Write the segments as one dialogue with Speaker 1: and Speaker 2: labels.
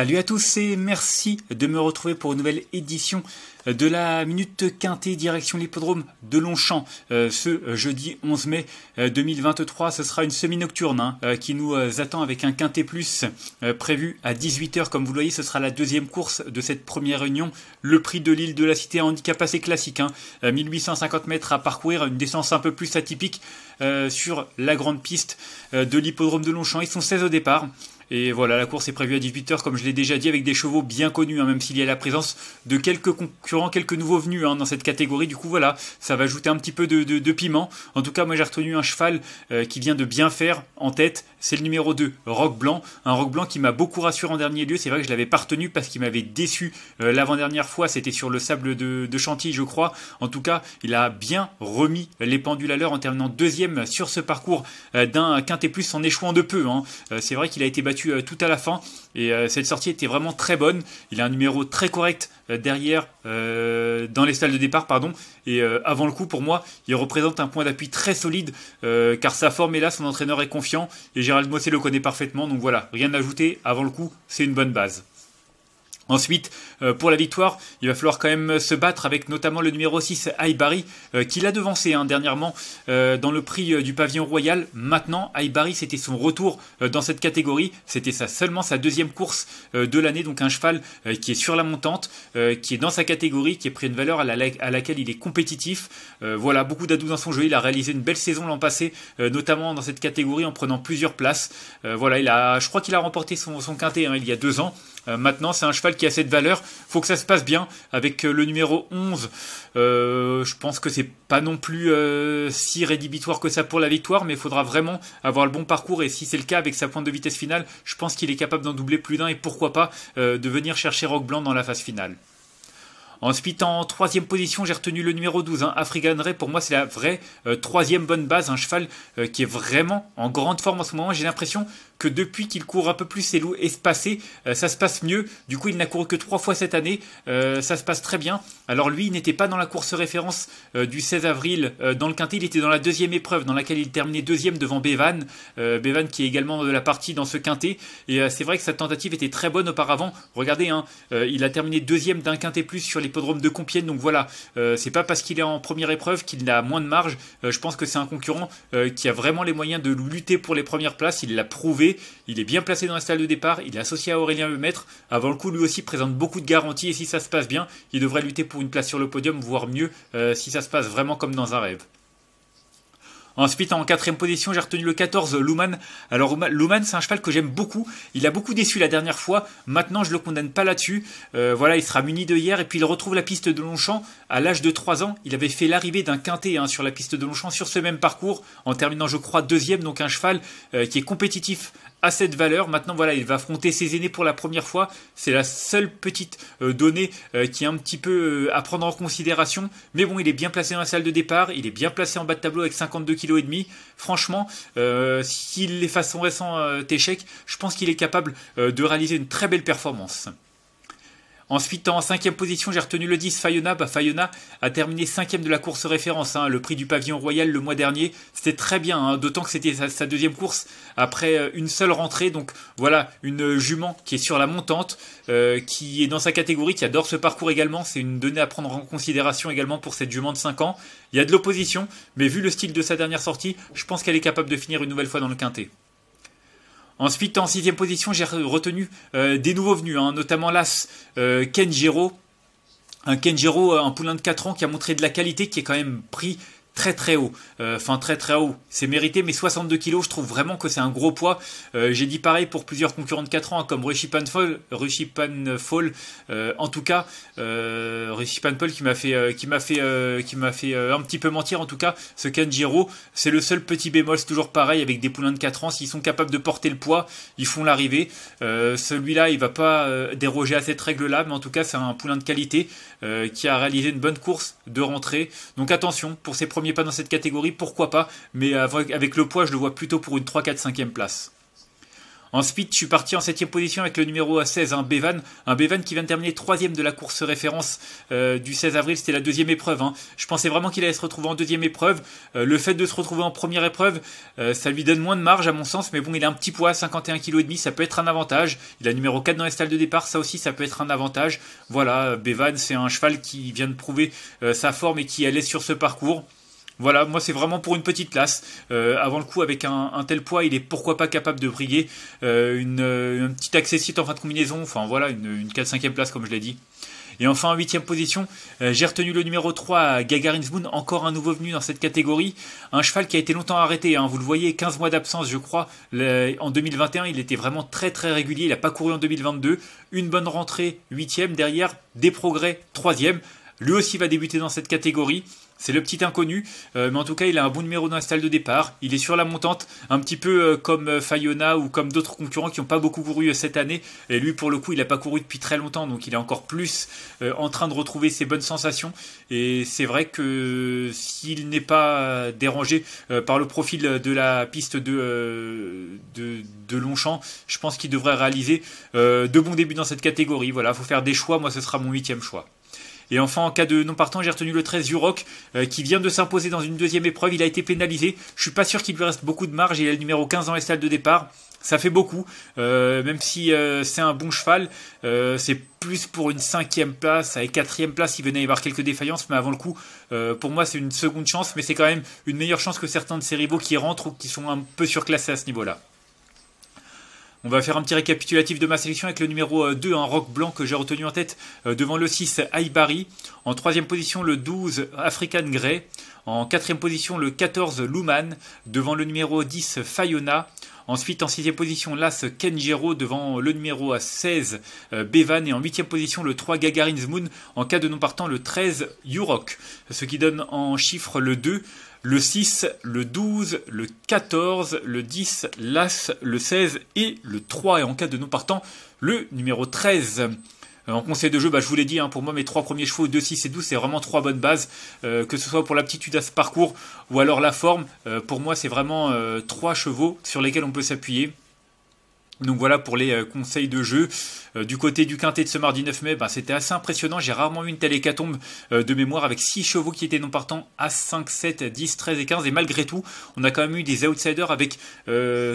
Speaker 1: Salut à tous et merci de me retrouver pour une nouvelle édition euh, de la Minute Quintée direction l'hippodrome de Longchamp euh, ce euh, jeudi 11 mai 2023. Ce sera une semi-nocturne hein, qui nous attend avec un Quintet Plus prévu à 18h. Comme vous le voyez, ce sera la deuxième course de cette première réunion. Le prix de l'île de la Cité handicap assez classique. 1850 hein, mètres à parcourir, une descente un peu plus atypique sur la grande piste de l'hippodrome de Longchamp. Ils sont 16 au départ. Et voilà, la course est prévue à 18h, comme je l'ai déjà dit, avec des chevaux bien connus, hein, même s'il y a la présence de quelques concurrents, quelques nouveaux venus hein, dans cette catégorie. Du coup, voilà, ça va ajouter un petit peu de, piment. En tout cas, moi j'ai retenu un cheval euh, qui vient de bien faire en tête. C'est le numéro 2, Rock Blanc. Un Rock Blanc qui m'a beaucoup rassuré en dernier lieu. C'est vrai que je l'avais pas retenu parce qu'il m'avait déçu euh, l'avant-dernière fois. C'était sur le sable de, Chantilly, je crois. En tout cas, il a bien remis les pendules à l'heure en terminant deuxième sur ce parcours euh, d'un quinté plus en échouant de peu. Hein. C'est vrai qu'il a été battu euh, tout à la fin. Et euh, cette sortie était vraiment très bonne. Il a un numéro très correct euh, derrière, dans les salles de départ, pardon. Et avant le coup, pour moi, il représente un point d'appui très solide, car sa forme est là, son entraîneur est confiant, et Gérald Mossé le connaît parfaitement. Donc voilà, rien à ajouter. Avant le coup, c'est une bonne base. Ensuite, euh, pour la victoire, il va falloir quand même se battre avec notamment le numéro 6, Aibari, euh, qui l'a devancé hein, dernièrement euh, dans le prix du pavillon royal. Maintenant, Aibari, c'était son retour dans cette catégorie. C'était seulement sa deuxième course de l'année, donc un cheval qui est sur la montante, qui est dans sa catégorie, qui est pris une valeur à, laquelle il est compétitif. voilà, beaucoup d'adouts dans son jeu. Il a réalisé une belle saison l'an passé, notamment dans cette catégorie en prenant plusieurs places. voilà, il a, je crois qu'il a remporté son, quintet hein, il y a deux ans. Euh, maintenant, c'est un cheval qui a cette valeur. Faut que ça se passe bien avec euh, le numéro 11. Euh, je pense que c'est pas non plus si rédhibitoire que ça pour la victoire, mais il faudra vraiment avoir le bon parcours. Et si c'est le cas avec sa pointe de vitesse finale, je pense qu'il est capable d'en doubler plus d'un et pourquoi pas de venir chercher Rock Blanc dans la phase finale. Ensuite, en troisième position, j'ai retenu le numéro 12, hein, Ray. Pour moi, c'est la vraie troisième bonne base. Un cheval qui est vraiment en grande forme en ce moment. J'ai l'impression que depuis qu'il court un peu plus ses loups espacés, euh, ça se passe mieux. Du coup, il n'a couru que trois fois cette année, euh, ça se passe très bien. Alors lui, il n'était pas dans la course référence euh, du 16 avril dans le quintet, il était dans la deuxième épreuve dans laquelle il terminait deuxième devant Bevan, Bevan qui est également de la partie dans ce quintet. Et c'est vrai que sa tentative était très bonne auparavant. Regardez, hein, il a terminé deuxième d'un quintet plus sur l'hippodrome de Compiègne. Donc voilà, c'est pas parce qu'il est en première épreuve qu'il a moins de marge. je pense que c'est un concurrent qui a vraiment les moyens de lutter pour les premières places. Il l'a prouvé il est bien placé dans la salle de départ, il est associé à Aurélien maître avant le coup lui aussi présente beaucoup de garanties et si ça se passe bien, il devrait lutter pour une place sur le podium, voire mieux euh, si ça se passe vraiment comme dans un rêve. Ensuite, en quatrième position, j'ai retenu le 14, Luman. Alors, Luman, c'est un cheval que j'aime beaucoup. Il a beaucoup déçu la dernière fois. Maintenant, je ne le condamne pas là-dessus. Euh, voilà, il sera muni de hier. Et puis, il retrouve la piste de Longchamp à l'âge de 3 ans. Il avait fait l'arrivée d'un quintet hein, sur la piste de Longchamp sur ce même parcours en terminant, je crois, deuxième. Donc, un cheval euh, qui est compétitif à cette valeur. Maintenant, voilà, il va affronter ses aînés pour la première fois. C'est la seule petite euh, donnée euh, qui est un petit peu euh, à prendre en considération. Mais bon, il est bien placé dans la salle de départ. Il est bien placé en bas de tableau avec 52 kg et demi. Franchement, s'il est façon son récent échec, je pense qu'il est capable de réaliser une très belle performance. Ensuite, en cinquième position, j'ai retenu le 10 Fayona. Bah, Fayona a terminé cinquième de la course référence, hein. le prix du pavillon royal le mois dernier. C'était très bien, hein. d'autant que c'était sa, deuxième course après euh, une seule rentrée. Donc voilà, une jument qui est sur la montante, euh, qui est dans sa catégorie, qui adore ce parcours également. C'est une donnée à prendre en considération également pour cette jument de 5 ans. Il y a de l'opposition, mais vu le style de sa dernière sortie, je pense qu'elle est capable de finir une nouvelle fois dans le quintet. Ensuite, en sixième position, j'ai retenu euh, des nouveaux venus, hein, notamment l'As euh, Kenjiro. Un Kenjiro, un euh, poulain de 4 ans qui a montré de la qualité, qui est quand même pris très très haut. Euh, enfin très très haut, c'est mérité, mais 62 kg je trouve vraiment que c'est un gros poids. Euh, j'ai dit pareil pour plusieurs concurrents de 4 ans, hein, comme Rishi Panfall, Rishi Panfall euh, en tout cas, Rishi Panfall qui m'a fait, qui m'a fait, qui m'a fait un petit peu mentir en tout cas, ce Kanjiro, c'est le seul petit bémol, c'est toujours pareil avec des poulains de 4 ans, s'ils sont capables de porter le poids, ils font l'arrivée. Celui-là, il va pas déroger à cette règle-là, mais en tout cas c'est un poulain de qualité qui a réalisé une bonne course de rentrée. Donc attention pour ces premier pas dans cette catégorie, pourquoi pas, mais avec le poids, je le vois plutôt pour une 3, 4, 5e place. En speed, je suis parti en 7 e position avec le numéro 16, un Bevan. Un Bevan qui vient de terminer 3 de la course référence euh, du 16 avril. C'était la deuxième épreuve. Hein. Je pensais vraiment qu'il allait se retrouver en deuxième épreuve. Euh, le fait de se retrouver en première épreuve, euh, ça lui donne moins de marge à mon sens. Mais bon, il a un petit poids, 51 kg. Ça peut être un avantage. Il a numéro 4 dans les stalles de départ. Ça aussi, ça peut être un avantage. Voilà, Bevan, c'est un cheval qui vient de prouver sa forme et qui allait sur ce parcours. Voilà, moi c'est vraiment pour une petite classe. Euh, avant le coup, avec un, tel poids, il est pourquoi pas capable de briller. Euh, une, euh, un petit accessite en fin de combinaison, enfin voilà, une, une 4-5e place comme je l'ai dit. Et enfin, en huitième position, j'ai retenu le numéro 3, Gagarin's Moon, encore un nouveau venu dans cette catégorie. Un cheval qui a été longtemps arrêté, hein, vous le voyez, 15 mois d'absence, je crois. en 2021, il était vraiment très très régulier, il n'a pas couru en 2022. Une bonne rentrée, 8 huitième, derrière, des progrès, 3 troisième. Lui aussi va débuter dans cette catégorie. C'est le petit inconnu, euh, mais en tout cas, il a un bon numéro dans la salle de départ. Il est sur la montante, un petit peu euh, comme euh, Fayona ou comme d'autres concurrents qui n'ont pas beaucoup couru cette année. Et lui, pour le coup, il n'a pas couru depuis très longtemps, donc il est encore plus en train de retrouver ses bonnes sensations. Et c'est vrai que s'il n'est pas dérangé par le profil de la piste de, Longchamp, je pense qu'il devrait réaliser de bons débuts dans cette catégorie. Voilà, il faut faire des choix. Moi, ce sera mon huitième choix. Et enfin, en cas de non partant, j'ai retenu le 13 Urok euh, qui vient de s'imposer dans une deuxième épreuve. Il a été pénalisé. Je suis pas sûr qu'il lui reste beaucoup de marge. Il est le numéro 15 dans les salles de départ. Ça fait beaucoup, euh, même si euh, c'est un bon cheval, c'est plus pour une cinquième place. et quatrième place, il venait y avoir quelques défaillances, mais avant le coup, pour moi, c'est une seconde chance, mais c'est quand même une meilleure chance que certains de ses rivaux qui rentrent ou qui sont un peu surclassés à ce niveau-là. On va faire un petit récapitulatif de ma sélection avec le numéro 2, euh, un rock blanc que j'ai retenu en tête, euh, devant le 6, Aibari. En troisième position, le 12, African Grey. En quatrième position, le 14, Luman. Devant le numéro 10, Fayona. Ensuite, en sixième position, l'As Kenjiro devant le numéro 16 euh, Bevan et en huitième position le 3 Gagarin's Moon en cas de non partant le 13 Yurok, ce qui donne en chiffres le 2 le 6, le 12, le 14, le 10, l'As, le 16 et le 3. Et en cas de non partant, le numéro 13. Euh, en conseil de jeu, bah, je vous l'ai dit, hein, pour moi, mes trois premiers chevaux, 2, 6 et 12, c'est vraiment trois bonnes bases, euh, que ce soit pour l'aptitude à ce parcours ou alors la forme. Euh, pour moi, c'est vraiment trois chevaux sur lesquels on peut s'appuyer. Donc voilà pour les euh, conseils de jeu. Euh, du côté du quintet de ce mardi 9 mai, bah, c'était assez impressionnant. J'ai rarement eu une telle hécatombe euh, de mémoire avec 6 chevaux qui étaient non partants à 5, 7, 10, 13 et 15. Et malgré tout, on a quand même eu des outsiders avec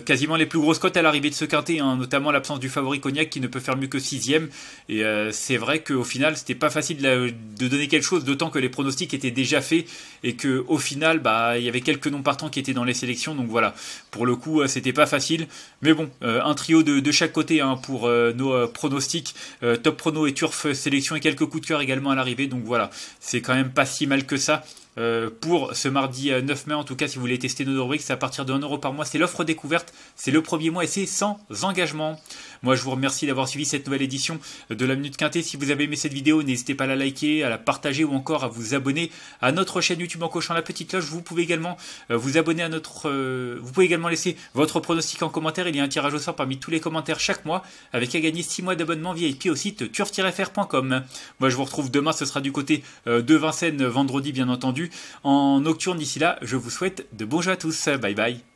Speaker 1: quasiment les plus grosses cotes à l'arrivée de ce quintet, hein, notamment l'absence du favori Cognac qui ne peut faire mieux que 6ème. Et c'est vrai qu'au final, c'était pas facile de, donner quelque chose, d'autant que les pronostics étaient déjà faits et qu'au final, bah, il y avait quelques non partants qui étaient dans les sélections. Donc voilà, pour le coup, c'était pas facile. Mais bon, un trio de, chaque côté hein, pour euh, nos euh, pronostics. Euh, top pronos et turf sélection et quelques coups de cœur également à l'arrivée. Donc voilà, c'est quand même pas si mal que ça. Euh, pour ce mardi 9 euh, mai. En tout cas, si vous voulez tester nos rubriques, c'est à partir de 1€ par mois. C'est l'offre découverte, c'est le premier mois et c'est sans engagement. Moi, je vous remercie d'avoir suivi cette nouvelle édition de la Minute Quintée. Si vous avez aimé cette vidéo, n'hésitez pas à la liker, à la partager ou encore à vous abonner à notre chaîne YouTube en cochant la petite cloche. Vous pouvez également euh, vous abonner à notre. vous pouvez également laisser votre pronostic en commentaire. Il y a un tirage au sort parmi tous les commentaires chaque mois avec à gagner 6 mois d'abonnement VIP au site turf-fr.com. Moi, je vous retrouve demain. Ce sera du côté de Vincennes, vendredi, bien entendu en nocturne d'ici là. Je vous souhaite de bons jeux à tous. Bye bye.